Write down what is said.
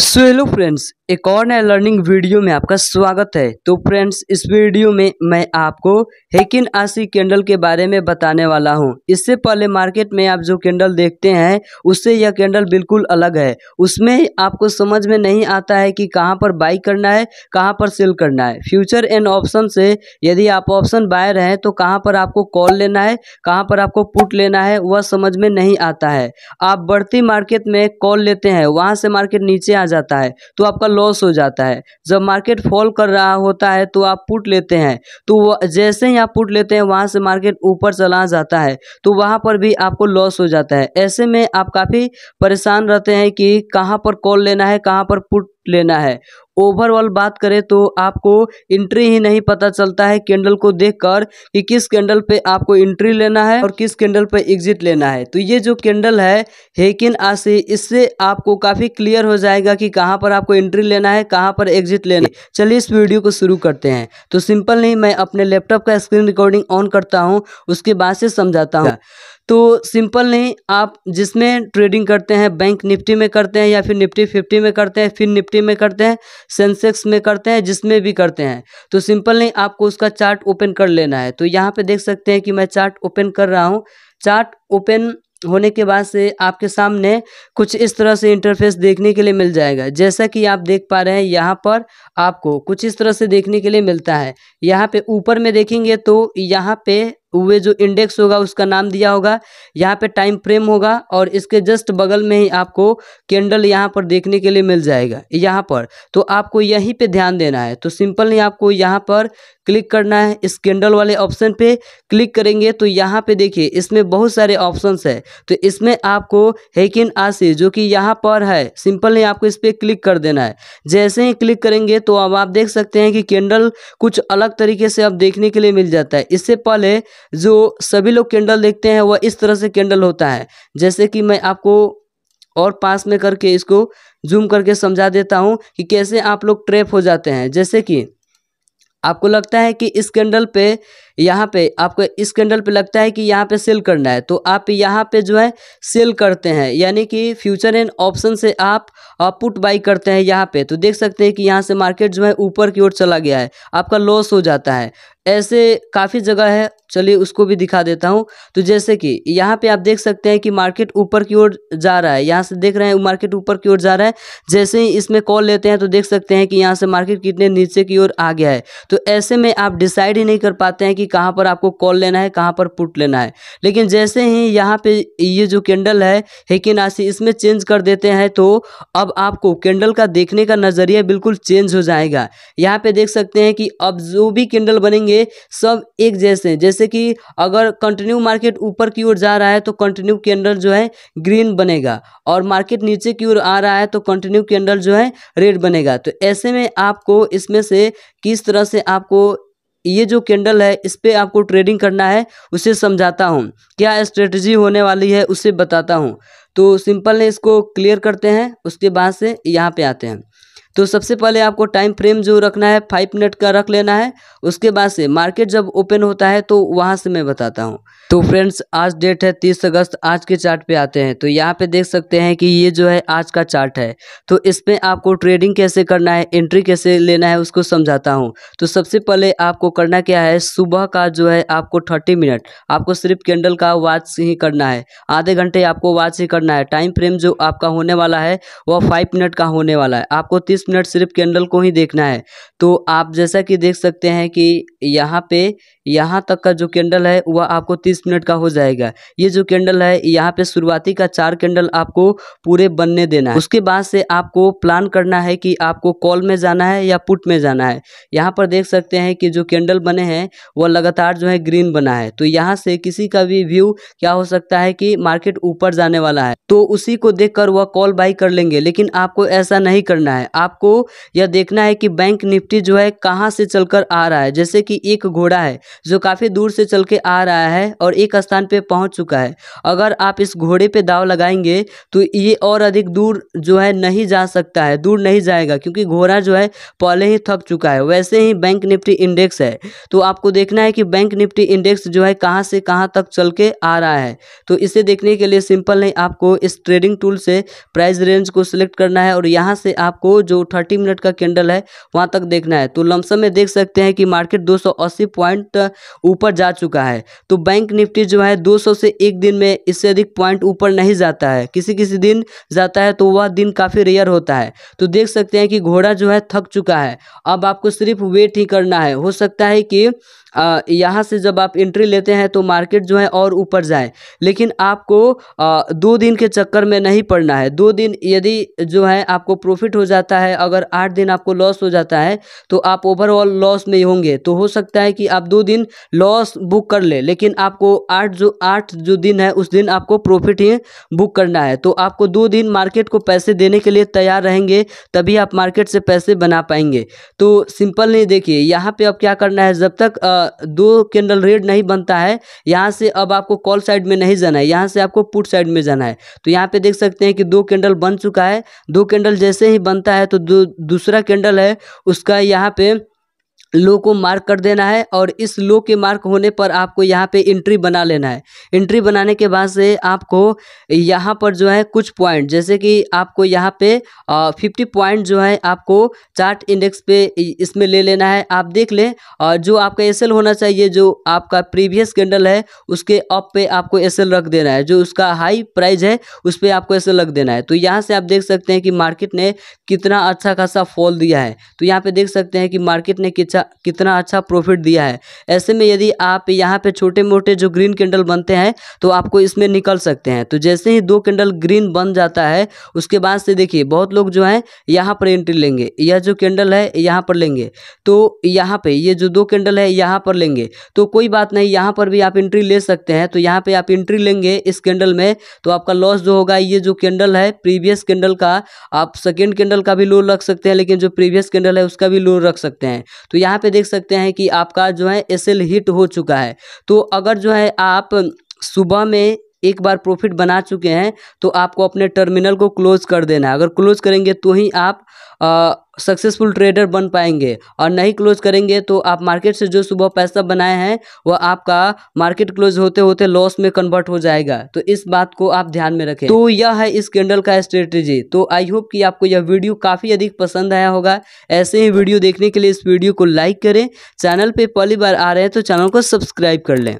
so hello friends एक और नए लर्निंग वीडियो में आपका स्वागत है तो फ्रेंड्स इस वीडियो में मैं आपको हेकिन आसी कैंडल के बारे में बताने वाला हूं इससे पहले मार्केट में आप जो कैंडल देखते हैं उससे यह कैंडल बिल्कुल अलग है उसमें आपको समझ में नहीं आता है कि कहां पर बाई करना है कहां पर सेल करना है फ्यूचर एंड ऑप्शन से यदि आप ऑप्शन बायर हैं तो कहाँ पर आपको कॉल लेना है कहाँ पर आपको पुट लेना है वह समझ में नहीं आता है आप बढ़ती मार्केट में कॉल लेते हैं वहाँ से मार्केट नीचे आ जाता है तो आपका लॉस हो जाता है जब मार्केट फॉल कर रहा होता है तो आप पुट लेते हैं तो जैसे ही आप पुट लेते हैं वहाँ से मार्केट ऊपर चला जाता है तो वहाँ पर भी आपको लॉस हो जाता है ऐसे में आप काफ़ी परेशान रहते हैं कि कहाँ पर कॉल लेना है कहाँ पर पुट लेना है ओवरऑल बात करें तो आपको इंट्री ही नहीं पता चलता है कैंडल को देखकर कि किस कैंडल पे आपको इंट्री लेना है और किस कैंडल पे एग्जिट लेना है तो ये जो कैंडल है हेकिन आसे इससे आपको काफ़ी क्लियर हो जाएगा कि कहाँ पर आपको एंट्री लेना है कहाँ पर एग्जिट लेना है चलिए इस वीडियो को शुरू करते हैं तो सिंपल नहीं मैं अपने लैपटॉप का स्क्रीन रिकॉर्डिंग ऑन करता हूँ उसके बाद से समझाता हूँ तो सिंपल नहीं आप जिसमें ट्रेडिंग करते हैं बैंक निफ्टी में करते हैं या फिर निफ्टी फिफ्टी में करते हैं फिर निफ्टी में करते हैं सेंसेक्स में करते हैं जिसमें भी करते हैं तो सिंपल नहीं आपको उसका चार्ट ओपन कर लेना है तो यहाँ पे देख सकते हैं कि मैं चार्ट ओपन कर रहा हूँ चार्ट ओपन होने के बाद से आपके सामने कुछ इस तरह से इंटरफेस देखने के लिए मिल जाएगा जैसा कि आप देख पा रहे हैं यहाँ पर आपको कुछ इस तरह से देखने के लिए मिलता है यहाँ पे ऊपर में देखेंगे तो यहाँ पे वे जो इंडेक्स होगा उसका नाम दिया होगा यहाँ पे टाइम फ्रेम होगा और इसके जस्ट बगल में ही आपको कैंडल यहाँ पर देखने के लिए मिल जाएगा यहाँ पर तो आपको यहीं पे ध्यान देना है तो सिंपल नहीं आपको यहाँ पर क्लिक करना है इस कैंडल वाले ऑप्शन पे क्लिक करेंगे तो यहाँ पे देखिए इसमें बहुत सारे ऑप्शंस है तो इसमें आपको हेकिन आसी जो कि यहाँ पर है सिंपल नहीं आपको इस पर क्लिक कर देना है जैसे ही क्लिक करेंगे तो अब आप देख सकते हैं कि कैंडल कुछ अलग तरीके से अब देखने के लिए मिल जाता है इससे पहले जो सभी लोग कैंडल देखते हैं वह इस तरह से कैंडल होता है जैसे कि मैं आपको और पास में करके इसको जूम करके समझा देता हूँ कि कैसे आप लोग ट्रैप हो जाते हैं जैसे कि आपको लगता है कि इस कैंडल पे यहाँ पे आपको इस कैंडल पे लगता है कि यहाँ पे सेल करना है तो आप यहाँ पे जो है सेल करते हैं यानी कि फ्यूचर एंड ऑप्शन से आप पुट बाई करते हैं यहाँ पे तो देख सकते हैं कि यहाँ से मार्केट जो है ऊपर की ओर चला गया है आपका लॉस हो जाता है ऐसे काफ़ी जगह है चलिए उसको भी दिखा देता हूँ तो जैसे कि यहाँ पे आप देख सकते हैं कि मार्केट ऊपर की ओर जा रहा है यहाँ से देख रहे हैं मार्केट ऊपर की ओर जा रहा है जैसे ही इसमें कॉल लेते हैं तो देख सकते हैं कि यहाँ से मार्केट कितने नीचे की ओर आ गया है तो ऐसे में आप डिसाइड ही नहीं कर पाते हैं कि कि कहाँ पर आपको कॉल लेना है कहाँ पर पुट लेना है लेकिन जैसे ही यहाँ पे ये जो कैंडल है हेकिन हेकिनासी इसमें चेंज कर देते हैं तो अब आपको कैंडल का देखने का नज़रिया बिल्कुल चेंज हो जाएगा यहाँ पे देख सकते हैं कि अब जो भी कैंडल बनेंगे सब एक जैसे हैं जैसे कि अगर कंटिन्यू मार्केट ऊपर की ओर जा रहा है तो कंटिन्यू कैंडल जो है ग्रीन बनेगा और मार्केट नीचे की ओर आ रहा है तो कंटिन्यू कैंडल जो है रेड बनेगा तो ऐसे में आपको इसमें से किस तरह से आपको ये जो कैंडल है इस पर आपको ट्रेडिंग करना है उसे समझाता हूँ क्या स्ट्रेटजी होने वाली है उसे बताता हूँ तो सिंपल ने इसको क्लियर करते हैं उसके बाद से यहाँ पे आते हैं तो सबसे पहले आपको टाइम फ्रेम जो रखना है फाइव मिनट का रख लेना है उसके बाद से मार्केट जब ओपन होता है तो वहाँ से मैं बताता हूँ तो फ्रेंड्स आज डेट है तीस अगस्त आज के चार्ट पे आते हैं तो यहाँ पे देख सकते हैं कि ये जो है आज का चार्ट है तो इसमें आपको ट्रेडिंग कैसे करना है एंट्री कैसे लेना है उसको समझाता हूँ तो सबसे पहले आपको करना क्या है सुबह का जो है आपको थर्टी मिनट आपको सिर्फ कैंडल का वाच ही करना है आधे घंटे आपको वाच ही करना है टाइम फ्रेम जो आपका होने वाला है वह फाइव मिनट का होने वाला है आपको तीस मिनट सिर्फ कैंडल को ही देखना है तो आप जैसा कि देख सकते हैं कि यहाँ पे यहाँ तक का जो कैंडल है वह आपको तीस बीस मिनट का हो जाएगा ये जो कैंडल है यहाँ पे शुरुआती का चार कैंडल आपको पूरे बनने देना है उसके बाद से आपको प्लान करना है कि आपको कॉल में जाना है या पुट में जाना है यहाँ पर देख सकते हैं कि जो कैंडल बने हैं वह लगातार जो है ग्रीन बना है तो यहाँ से किसी का भी व्यू क्या हो सकता है कि मार्केट ऊपर जाने वाला है तो उसी को देख वह कॉल बाई कर लेंगे लेकिन आपको ऐसा नहीं करना है आपको यह देखना है कि बैंक निफ्टी जो है कहाँ से चलकर आ रहा है जैसे कि एक घोड़ा है जो काफ़ी दूर से चल के आ रहा है और एक स्थान पे पहुंच चुका है अगर आप इस घोड़े पे दाव लगाएंगे तो ये और अधिक दूर जो है नहीं जा सकता है दूर नहीं जाएगा क्योंकि घोड़ा जो है पहले ही थक चुका है वैसे ही बैंक निफ्टी इंडेक्स है तो आपको देखना है कि बैंक निफ्टी इंडेक्स जो है कहाँ से कहाँ तक चल के आ रहा है तो इसे देखने के लिए सिंपल नहीं आपको इस ट्रेडिंग टूल से प्राइस रेंज को सिलेक्ट करना है और यहाँ से आपको जो थर्टी मिनट का कैंडल है वहाँ तक देखना है तो लमसम में देख सकते हैं कि मार्केट 280 पॉइंट ऊपर जा चुका है तो बैंक निफ्टी जो है 200 से एक दिन में इससे अधिक पॉइंट ऊपर नहीं जाता है किसी किसी दिन जाता है तो वह दिन काफ़ी रेयर होता है तो देख सकते हैं कि घोड़ा जो है थक चुका है अब आपको सिर्फ वेट ही करना है हो सकता है कि यहाँ से जब आप एंट्री लेते हैं तो मार्केट जो है और ऊपर जाए लेकिन आपको दो दिन के चक्कर में नहीं पड़ना है दो दिन यदि जो है आपको प्रॉफिट हो जाता है अगर आठ दिन आपको लॉस हो जाता है तो आप ओवरऑल लॉस में ही होंगे तो हो सकता है कि आप दो दिन लॉस बुक कर ले लेकिन आपको आठ जो आठ जो दिन है उस दिन आपको प्रॉफिट ही बुक करना है तो आपको दो दिन मार्केट को पैसे देने के लिए तैयार रहेंगे तभी आप मार्केट से पैसे बना पाएंगे तो सिंपल नहीं देखिए यहाँ पर अब क्या करना है जब तक आ, दो कैंडल रेड नहीं बनता है यहाँ से अब आपको कॉल साइड में नहीं जाना है यहाँ से आपको पुट साइड में जाना है तो यहाँ पे देख सकते हैं कि दो कैंडल बन चुका है दो कैंडल जैसे ही बनता है तो दूसरा कैंडल है उसका यहाँ पे लो को मार्क कर देना है और इस लो के मार्क होने पर आपको यहाँ पे इंट्री बना लेना है इंट्री बनाने के बाद से आपको यहाँ पर जो है कुछ पॉइंट जैसे कि आपको यहाँ पे फिफ्टी पॉइंट जो है आपको चार्ट इंडेक्स पे इसमें ले लेना है आप देख लें और जो आपका एस होना चाहिए जो आपका प्रीवियस कैंडल है उसके अप पे आपको एस रख देना है जो उसका हाई प्राइज है उस पर आपको एस रख देना है तो यहाँ से आप देख सकते हैं कि मार्केट ने कितना अच्छा खासा फॉल दिया है तो यहाँ पर देख सकते हैं कि मार्केट ने कितना कितना अच्छा प्रॉफिट दिया है ऐसे में यदि आप यहाँ पे छोटे मोटे जो ग्रीन कैंडल बनते हैं तो आपको इसमें निकल सकते हैं तो जैसे ही दो कैंडल ग्रीन बन जाता है उसके बाद से देखिए बहुत लोग जो हैं यहाँ पर एंट्री लेंगे यह जो कैंडल है यहाँ पर लेंगे तो यहाँ पर ये जो दो कैंडल है यहाँ पर लेंगे तो कोई बात नहीं यहाँ पर भी आप एंट्री ले सकते हैं तो यहाँ पर आप एंट्री लेंगे इस कैंडल में तो आपका लॉस जो होगा ये जो कैंडल है प्रीवियस कैंडल का आप सेकेंड कैंडल का भी लो रख सकते हैं लेकिन जो प्रीवियस कैंडल है उसका भी लो रख सकते हैं तो यहाँ पे देख सकते हैं कि आपका जो है एस हिट हो चुका है तो अगर जो है आप सुबह में एक बार प्रॉफिट बना चुके हैं तो आपको अपने टर्मिनल को क्लोज़ कर देना है अगर क्लोज़ करेंगे तो ही आप सक्सेसफुल ट्रेडर बन पाएंगे और नहीं क्लोज करेंगे तो आप मार्केट से जो सुबह पैसा बनाए हैं वह आपका मार्केट क्लोज होते होते लॉस में कन्वर्ट हो जाएगा तो इस बात को आप ध्यान में रखें तो यह है इस कैंडल का स्ट्रेटेजी तो आई होप कि आपको यह वीडियो काफ़ी अधिक पसंद आया होगा ऐसे ही वीडियो देखने के लिए इस वीडियो को लाइक करें चैनल पर पहली बार आ रहे हैं तो चैनल को सब्सक्राइब कर लें